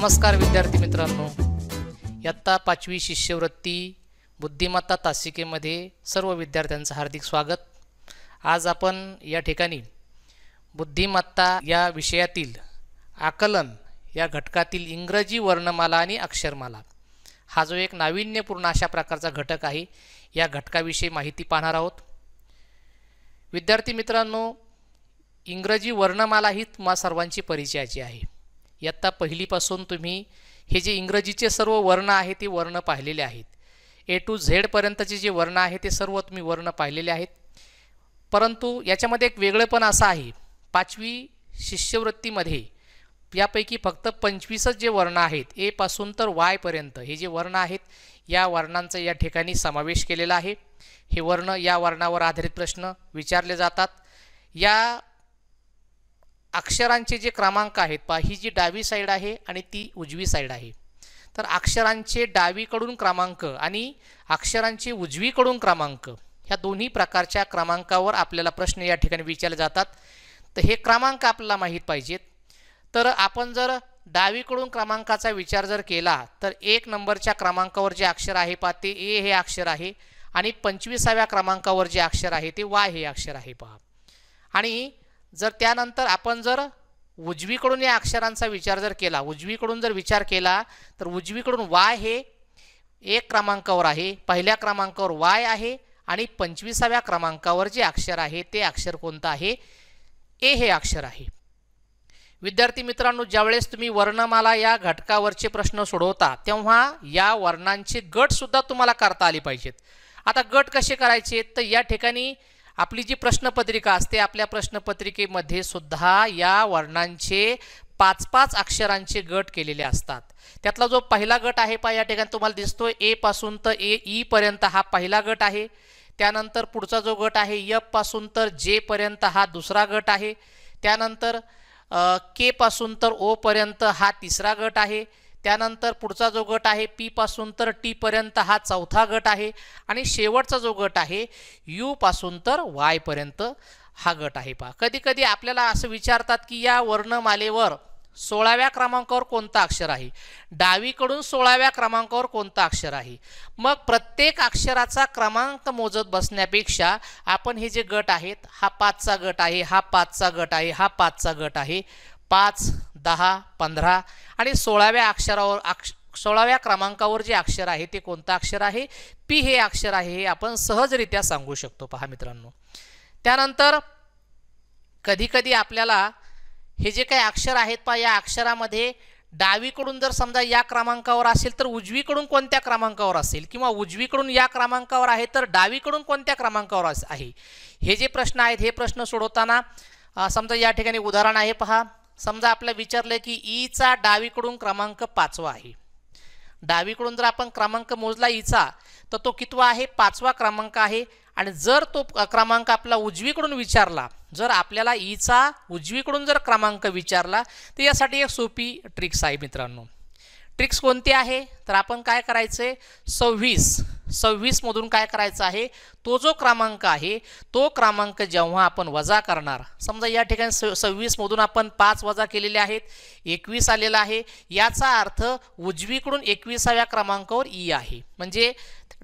नमस्कार विद्यार्थी मित्रांनो इयत्ता पाचवी शिष्यवृत्ती बुद्धिमत्ता तासिकेमध्ये सर्व विद्यार्थ्यांचं हार्दिक स्वागत आज आपण या ठिकाणी बुद्धिमत्ता या विषयातील आकलन या घटकातील इंग्रजी वर्णमाला आणि अक्षरमाला हा जो एक नाविन्यपूर्ण अशा प्रकारचा घटक आहे या घटकाविषयी माहिती पाहणार आहोत विद्यार्थी मित्रांनो इंग्रजी वर्णमाला ही तुम्हा सर्वांची परिचयाची आहे इयत्ता पहिलीपासून तुम्ही हे जे इंग्रजीचे सर्व वर्ण आहे ते वर्ण पाहिलेले आहेत ए टू झेडपर्यंतचे जे वर्ण आहे ते सर्व तुम्ही वर्ण पाहिलेले आहेत परंतु याच्यामध्ये एक वेगळेपण असं आहे पाचवी शिष्यवृत्तीमध्ये यापैकी फक्त पंचवीसच जे वर्ण आहेत एपासून तर वायपर्यंत हे जे वर्ण आहेत या वर्णांचा या ठिकाणी समावेश केलेला आहे हे वर्ण या वर्णावर आधारित प्रश्न विचारले जातात या अक्षरांचे जे क्रमांक आहेत पहा ही जी डावी साईड आहे आणि ती उजवी साईड आहे तर अक्षरांचे डावीकडून क्रमांक आणि अक्षरांचे उजवीकडून क्रमांक ह्या दोन्ही प्रकारच्या क्रमांकावर आपल्याला प्रश्न या ठिकाणी विचारले जातात तर हे क्रमांक आपल्याला माहीत पाहिजेत तर आपण जर डावीकडून क्रमांकाचा विचार जर केला तर एक नंबरच्या क्रमांकावर जे अक्षर आहे पहा ते ए हे अक्षर आहे आणि पंचवीसाव्या क्रमांकावर जे अक्षर आहे ते वाय हे अक्षर आहे पहा आणि जर त्यानंतर आपण जर उजवीकडून या अक्षरांचा विचार जर केला उजवीकडून जर विचार केला तर उजवीकडून वाय हे एक क्रमांकावर आहे पहिल्या क्रमांकावर वाय आहे आणि पंचवीसाव्या क्रमांकावर जे अक्षर आहे ते अक्षर कोणतं आहे ए हे अक्षर आहे विद्यार्थी मित्रांनो ज्यावेळेस तुम्ही वर्णमाला या घटकावरचे प्रश्न सोडवता तेव्हा या वर्णांचे गटसुद्धा तुम्हाला करता आले पाहिजेत आता गट कसे करायचे तर या ठिकाणी आपली जी प्रश्नपत्रिका असते आपल्या प्रश्नपत्रिकेमध्ये सुद्धा या वर्णांचे पाच पाच अक्षरांचे गट केलेले असतात त्यातला जो पहिला गट आहे पा या ठिकाणी तुम्हाला दिसतो ए पासून तर ए ई e पर्यंत हा पहिला गट आहे त्यानंतर पुढचा जो गट आहे यप पासून तर जे पर्यंत हा दुसरा गट आहे त्यानंतर के पासून तर ओ पर्यंत हा तिसरा गट आहे त्यानंतर पुढचा जो गट आहे पीपासून तर टीपर्यंत हा चौथा गट आहे आणि शेवटचा जो गट आहे यूपासून तर वायपर्यंत हा गट आहे पहा कधी कधी आपल्याला असं विचारतात की या वर्णमालेवर सोळाव्या क्रमांकावर कोणता अक्षर आहे डावीकडून सोळाव्या क्रमांकावर कोणता अक्षर आहे मग प्रत्येक अक्षराचा क्रमांक मोजत बसण्यापेक्षा आपण हे जे गट आहेत हा पाचचा गट आहे हा पाचचा गट आहे हा पाचचा गट आहे पाच दहा पंधरा आणि सोळाव्या अक्षरावर अक्ष सोळाव्या क्रमांकावर जे अक्षर आहे ते कोणतं अक्षर आहे पी हे अक्षर आहे हे आपण सहजरित्या सांगू शकतो पहा मित्रांनो त्यानंतर कधीकधी आपल्याला हे जे काही अक्षर आहेत पहा या अक्षरामध्ये डावीकडून जर समजा या क्रमांकावर असेल तर उजवीकडून कोणत्या क्रमांकावर असेल किंवा उजवीकडून या क्रमांकावर आहे तर डावीकडून कोणत्या क्रमांकावर आहे हे जे प्रश्न आहेत हे प्रश्न सोडवताना समजा या ठिकाणी उदाहरण आहे पहा समजा आपल्याला विचारलं की ईचा डावीकडून क्रमांक पाचवा आहे डावीकडून जर आपण क्रमांक मोजला ईचा तर तो कितवा आहे पाचवा क्रमांक आहे आणि जर तो क्रमांक आपला उजवीकडून विचारला जर आपल्याला ईचा उजवीकडून जर क्रमांक विचारला तर यासाठी एक सोपी ट्रिक्स आहे मित्रांनो ट्रिक्स कोणती आहे तर आपण काय करायचे सव्वीस सव्वीसमधून काय करायचं आहे तो जो क्रमांक आहे तो क्रमांक जेव्हा आपण वजा करणार समजा या ठिकाणी स सव्वीसमधून आपण पाच वजा केलेले आहेत एकवीस आलेला आहे याचा अर्थ उजवीकडून एकविसाव्या क्रमांकावर ई आहे म्हणजे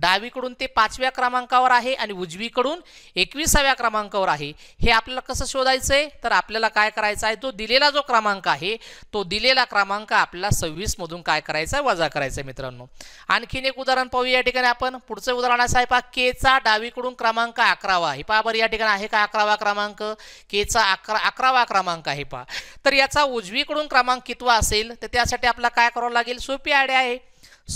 डावीकडून ते पाचव्या क्रमांकावर आहे आणि उजवीकडून एकविसाव्या क्रमांकावर आहे हे आपल्याला कसं शोधायचं आहे तर आपल्याला काय करायचं आहे तो दिलेला जो क्रमांक आहे तो दिलेला क्रमांक आपल्याला सव्वीसमधून काय करायचा आहे वजा करायचा आहे मित्रांनो आणखीन एक उदाहरण पाहूया या ठिकाणी आपण पुढचं उदाहरण असं आहे पहा केचा डावीकडून क्रमांक अकरावा आहे पहा बरं या ठिकाणी आहे का अकरावा क्रमांक केचा अकरा अकरावा क्रमांक आहे पहा तर याचा उजवीकडून क्रमांक कितवा असेल तर त्यासाठी आपल्याला काय करावं लागेल सोपी आयडिया आहे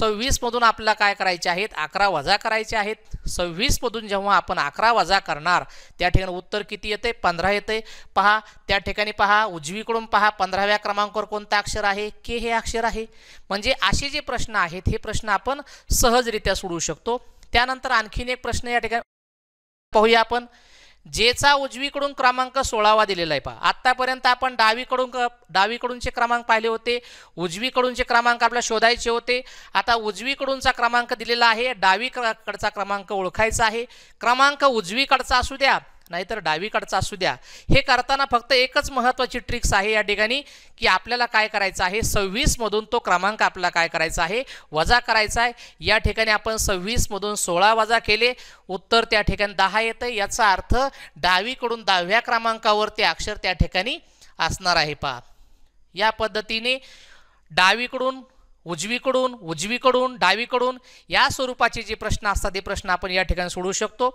सव्वीसमधून आपल्याला काय करायचे आहेत अकरा वजा करायचे आहेत सव्वीसमधून जेव्हा आपण अकरा वजा करणार त्या ठिकाणी उत्तर किती येते पंधरा येते पहा त्या ठिकाणी पहा उजवीकडून पहा पंधराव्या क्रमांकावर कोणतं अक्षर आहे के हे अक्षर आहे म्हणजे असे जे प्रश्न आहेत हे प्रश्न आपण सहजरित्या सोडवू शकतो त्यानंतर आणखीन एक प्रश्न या ठिकाणी पाहूया आपण जेचा उजवीकडून क्रमांक सोळावा दिलेला आहे पहा आत्तापर्यंत आपण डावीकडून डावीकडूनचे क्रमांक पाहिले होते उजवीकडूनचे क्रमांक आपल्याला शोधायचे होते आता उजवीकडूनचा क्रमांक दिलेला आहे डावीकडचा क्रमांक ओळखायचा आहे क्रमांक उजवीकडचा असू द्या नाहीतर डावीकडचा असू द्या हे करताना फक्त एकच महत्त्वाची ट्रिक्स आहे या ठिकाणी की आपल्याला काय करायचं आहे सव्वीसमधून तो क्रमांक आपल्याला काय करायचा आहे वजा करायचा आहे या ठिकाणी आपण सव्वीसमधून सोळा वजा केले उत्तर त्या ठिकाणी दहा येतं याचा अर्थ डावीकडून दहाव्या क्रमांकावर ते अक्षर त्या ठिकाणी असणार आहे पहा या पद्धतीने डावीकडून उजवीकडून उजवीकडून डावीकडून या स्वरूपाचे जे प्रश्न असतात ते प्रश्न आपण या ठिकाणी सोडवू शकतो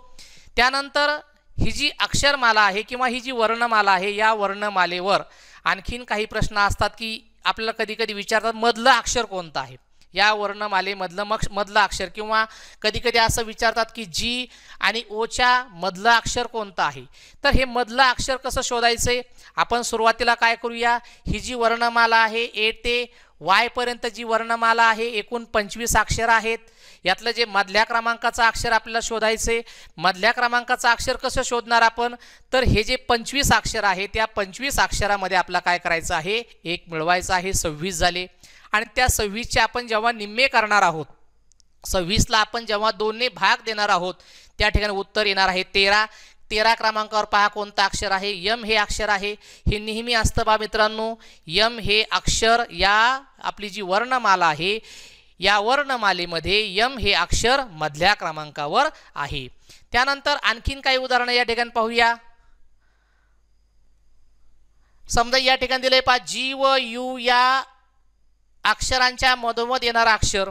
त्यानंतर ही जी अक्षरमाला आहे किंवा ही जी वर्णमाला आहे या वर्णमालेवर आणखीन काही प्रश्न असतात की आपल्याला कधी कधी विचारतात मधलं अक्षर कोणतं आहे या वर्णमालेमधलं मक्ष मधलं अक्षर किंवा कधीकधी असं विचारतात की जी आणि ओच्या मधलं अक्षर कोणतं आहे तर हे मधलं अक्षर कसं शोधायचं आहे आपण सुरुवातीला काय करूया ही जी वर्णमाला आहे ए ते वायपर्यंत जी वर्णमाला आहे एकूण पंचवीस अक्षर आहेत यातलं जे मधल्या क्रमांकाचं अक्षर आपल्याला शोधायचं मधल्या क्रमांकाचं अक्षर कसं शोधणार आपण तर हे जे पंचवीस अक्षर आहे त्या पंचवीस अक्षरामध्ये आपला काय करायचं आहे एक मिळवायचं आहे सव्वीस झाले आणि त्या सव्वीसचे आपण जेव्हा निम्मे करणार आहोत सव्वीसला आपण जेव्हा दोन्ही भाग देणार आहोत त्या ठिकाणी उत्तर येणार आहे तेरा तेरा क्रमांकावर पहा कोणतं अक्षर आहे यम हे अक्षर आहे हे नेहमी असतं बा मित्रांनो यम हे अक्षर या आपली जी वर्णमाला आहे या वर्णमालेमध्ये यम हे अक्षर मधल्या क्रमांकावर आहे त्यानंतर आणखीन काही उदाहरणं या ठिकाणी पाहूया समजा या ठिकाणी दिलंय पा जी व यू या अक्षरांच्या मधोमध येणारा अक्षर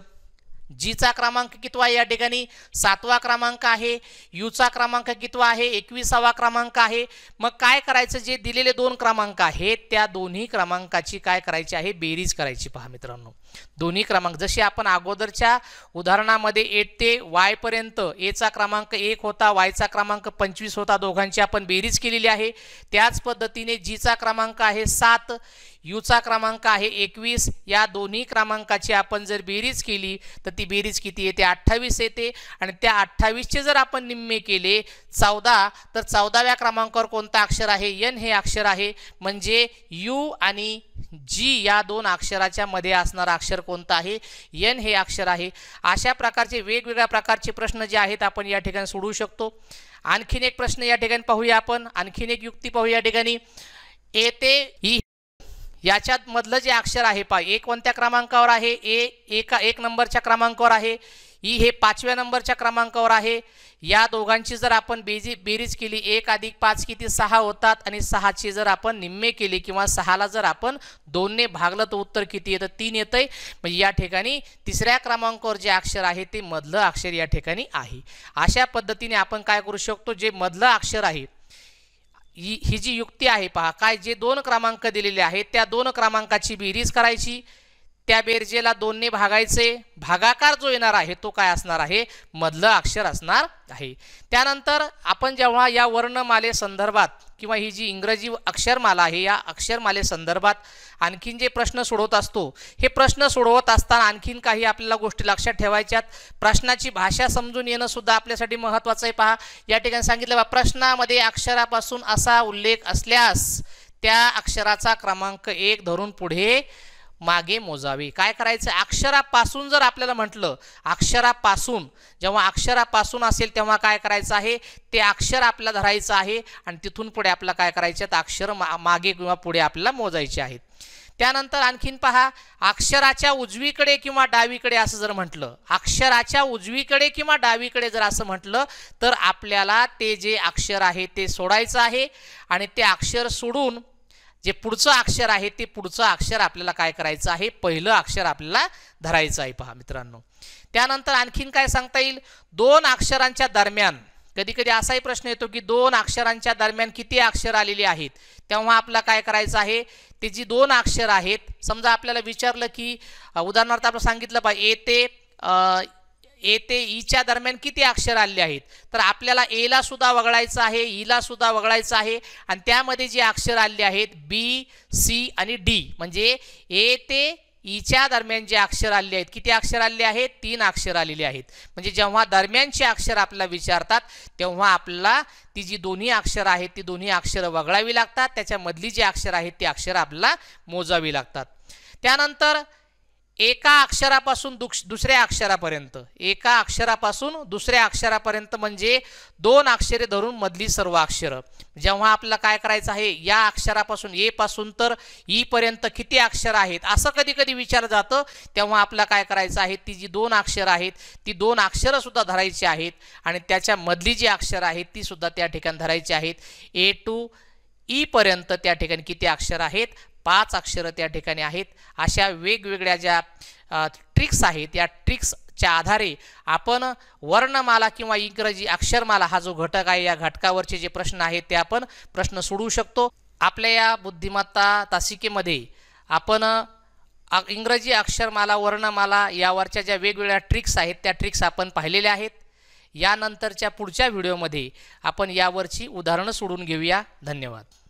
जीचा क्रमांक कितवा या ठिकाणी सातवा क्रमांक आहे यूचा क्रमांक कितवा आहे एकविसावा क्रमांक आहे मग काय करायचं जे दिलेले दोन क्रमांक आहेत त्या दोन्ही क्रमांकाची काय करायची आहे बेरीज करायची पहा मित्रांनो दोन्ही क्रमांक जसे आपण अगोदरच्या उदाहरणामध्ये एट ते वायपर्यंत एचा क्रमांक एक होता वायचा क्रमांक पंचवीस होता दोघांची आपण बेरीज केलेली आहे त्याच पद्धतीने जीचा क्रमांक आहे सात यूचा क्रमांक आहे एकवीस या दोन्ही क्रमांकाची आपण जर बेरीज केली तर ती बेरीज किती येते अठ्ठावीस येते आणि त्या अठ्ठावीसचे जर आपण निम्मे केले चौदा तर चौदाव्या क्रमांकावर कोणता अक्षर आहे यन हे अक्षर आहे म्हणजे यू आणि जी या दोन अक्षराच्या मध्ये असणारा अक्षर कोणता आहे यन हे अक्षर आहे अशा प्रकारचे वेगवेगळ्या प्रकारचे प्रश्न जे आहेत आपण या ठिकाणी सोडवू शकतो आणखीन एक प्रश्न या ठिकाणी पाहूया आपण आणखीन एक युक्ती पाहूया या ठिकाणी येते ही याच्यात मधलं जे अक्षर आहे पा ए कोणत्या क्रमांकावर आहे ए एका एक नंबरच्या क्रमांकावर आहे ई हे पाचव्या नंबरच्या क्रमांकावर आहे या दोघांची जर आपण बेजी बेरीज केली एक अधिक पाच किती सहा होतात आणि सहाची जर आपण निम्मे केली किंवा सहाला जर आपण दोनने भागलं तर उत्तर किती येतं तीन आहे म्हणजे या ठिकाणी तिसऱ्या क्रमांकावर जे अक्षर आहे ते मधलं अक्षर या ठिकाणी आहे अशा पद्धतीने आपण काय करू शकतो जे मधलं अक्षर आहे ही जी युक्ती आहे पहा काय जे दोन क्रमांक दिलेले आहेत त्या दोन क्रमांकाची बेरीज करायची त्या बेरजेला दोनने भागायचे भागाकार जो येणार आहे तो काय असणार आहे मधलं अक्षर असणार आहे त्यानंतर आपण जेव्हा या वर्णमाले संदर्भात किंवा ही जी इंग्रजी अक्षरमाला आहे या अक्षरमाले संदर्भात आणखीन जे प्रश्न सोडवत असतो हे प्रश्न सोडवत असताना आणखीन काही आपल्याला गोष्टी लक्षात ठेवायच्यात प्रश्नाची भाषा समजून येणं सुद्धा आपल्यासाठी महत्त्वाचं आहे पहा या ठिकाणी सांगितलं बा प्रश्नामध्ये अक्षरापासून असा उल्लेख असल्यास त्या अक्षराचा क्रमांक एक धरून पुढे मागे मोजावे काय करायचं अक्षरापासून जर आपल्याला म्हटलं अक्षरापासून जेव्हा अक्षरापासून असेल तेव्हा काय करायचं आहे ते अक्षर आपल्याला धरायचं आहे आणि तिथून पुढे आपल्याला काय करायचे तर अक्षर मा मागे किंवा पुढे आपल्याला मोजायचे आहेत त्यानंतर आणखीन पहा अक्षराच्या उजवीकडे किंवा डावीकडे असं जर म्हटलं अक्षराच्या उजवीकडे किंवा डावीकडे जर असं म्हटलं तर आपल्याला ते जे अक्षर आहे ते सोडायचं आहे आणि ते अक्षर सोडून जे पुढचं अक्षर आहे ते पुढचं अक्षर आपल्याला काय करायचं आहे पहिलं अक्षर आपल्याला धरायचं आहे पहा मित्रांनो त्यानंतर आणखीन काय सांगता येईल दोन अक्षरांच्या दरम्यान कधी कधी असाही प्रश्न येतो की दोन अक्षरांच्या दरम्यान किती अक्षर आलेली आहेत तेव्हा आपला काय करायचं आहे ते जी दोन अक्षर आहेत समजा आपल्याला विचारलं की उदाहरणार्थ आपण सांगितलं पहा ए ते ए ते ईच्या दरम्यान किती अक्षर आले आहेत तर आपल्याला एला सुद्धा वगळायचं आहे ईला सुद्धा वगळायचं आहे आणि त्यामध्ये जे अक्षर आले आहेत बी सी आणि डी म्हणजे ए ते ईच्या दरम्यान जे अक्षर आले आहेत किती अक्षर आले आहेत तीन अक्षर आलेले आहेत म्हणजे जेव्हा दरम्यानचे अक्षर आपल्याला विचारतात तेव्हा आपल्याला ती जी दोन्ही अक्षर आहेत ती दोन्ही अक्षरं वगळावी लागतात त्याच्यामधली जी अक्षर आहेत ती अक्षरं आपल्याला मोजावी लागतात त्यानंतर एका अक्षरापासून दुक्ष दुसऱ्या अक्षरापर्यंत एका अक्षरापासून दुसऱ्या अक्षरापर्यंत म्हणजे दोन अक्षरे धरून मधली सर्व अक्षरं जेव्हा आपल्याला काय करायचं आहे या अक्षरापासून ए पासून तर ई पर्यंत किती अक्षर आहेत असं कधी कधी विचारलं जातं तेव्हा आपल्याला काय करायचं आहे ती जी दोन अक्षरं आहेत ती दोन सुद्धा धरायची आहेत आणि त्याच्या मधली जी अक्षरं आहेत ती सुद्धा त्या ठिकाणी धरायची आहेत ए टू ई पर्यंत त्या ठिकाणी किती अक्षर आहेत पाच अक्षरं त्या ठिकाणी आहेत अशा वेगवेगळ्या ज्या ट्रिक्स आहेत या ट्रिक्सच्या आधारे आपण वर्णमाला किंवा इंग्रजी अक्षरमाला हा जो घटक आहे या घटकावरचे जे प्रश्न आहेत ते आपण प्रश्न सोडवू शकतो आपल्या या बुद्धिमत्ता तासिकेमध्ये आपण इंग्रजी अक्षरमाला वर्णमाला यावरच्या ज्या वेगवेगळ्या ट्रिक्स आहेत त्या ट्रिक्स आपण पाहिलेल्या आहेत यानंतरच्या पुढच्या व्हिडिओमध्ये आपण यावरची उदाहरणं सोडून घेऊया धन्यवाद